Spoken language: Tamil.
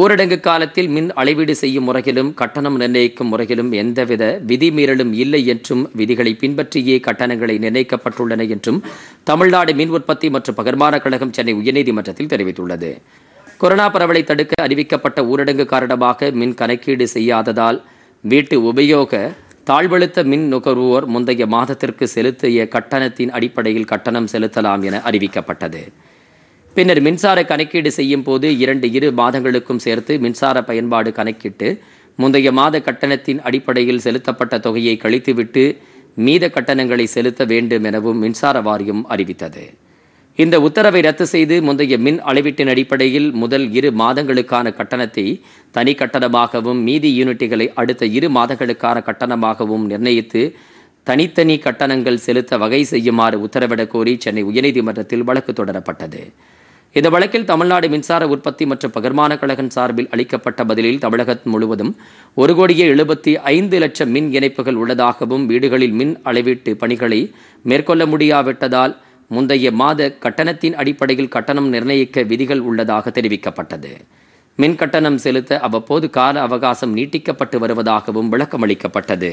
ஊரடங்கு காலத்தில் மின் அளவீடு செய்யும் முறையிலும் கட்டணம் நிர்ணயிக்கும் முறையிலும் எந்தவித விதிமீறலும் இல்லை என்றும் விதிகளை பின்பற்றியே கட்டணங்களை நிர்ணயிக்கப்பட்டுள்ளன என்றும் தமிழ்நாடு மின் உற்பத்தி மற்றும் பகர்மான கழகம் சென்னை உயர்நீதிமன்றத்தில் தெரிவித்துள்ளது கொரோனா பரவலை தடுக்க அறிவிக்கப்பட்ட ஊரடங்கு காரணமாக மின் கணக்கீடு செய்யாததால் வீட்டு உபயோக தாழ்வழுத்த மின் நுகர்வோர் முந்தைய மாதத்திற்கு செலுத்திய கட்டணத்தின் அடிப்படையில் கட்டணம் செலுத்தலாம் என அறிவிக்கப்பட்டது பின்னர் மின்சார கணக்கீடு செய்யும் போது இரண்டு இரு மாதங்களுக்கும் சேர்த்து மின்சார பயன்பாடு கணக்கிட்டு முந்தைய மாத கட்டணத்தின் அடிப்படையில் செலுத்தப்பட்ட தொகையை கழித்துவிட்டு மீத கட்டணங்களை செலுத்த வேண்டும் எனவும் மின்சார வாரியம் அறிவித்தது இந்த உத்தரவை ரத்து செய்து முந்தைய மின் அளவீட்டின் அடிப்படையில் முதல் இரு மாதங்களுக்கான கட்டணத்தை தனி கட்டணமாகவும் மீதி யூனிட்டுகளை அடுத்த இரு மாதங்களுக்கான கட்டணமாகவும் நிர்ணயித்து தனித்தனி கட்டணங்கள் செலுத்த வகை செய்யுமாறு உத்தரவிடக் கோரி சென்னை உயர்நீதிமன்றத்தில் வழக்கு தொடரப்பட்டது இந்த வழக்கில் தமிழ்நாடு மின்சார உற்பத்தி மற்றும் பகிர்மான கழகம் சார்பில் அளிக்கப்பட்ட பதிலில் தமிழகம் முழுவதும் ஒரு கோடியே எழுபத்தி ஐந்து லட்சம் மின் இணைப்புகள் உள்ளதாகவும் வீடுகளில் மின் அளவீட்டு பணிகளை மேற்கொள்ள முடியாவிட்டதால் முந்தைய மாத கட்டணத்தின் அடிப்படையில் கட்டணம் நிர்ணயிக்க விதிகள் உள்ளதாக தெரிவிக்கப்பட்டது மின் கட்டணம் செலுத்த அவ்வப்போது கால அவகாசம் நீட்டிக்கப்பட்டு வருவதாகவும் விளக்கமளிக்கப்பட்டது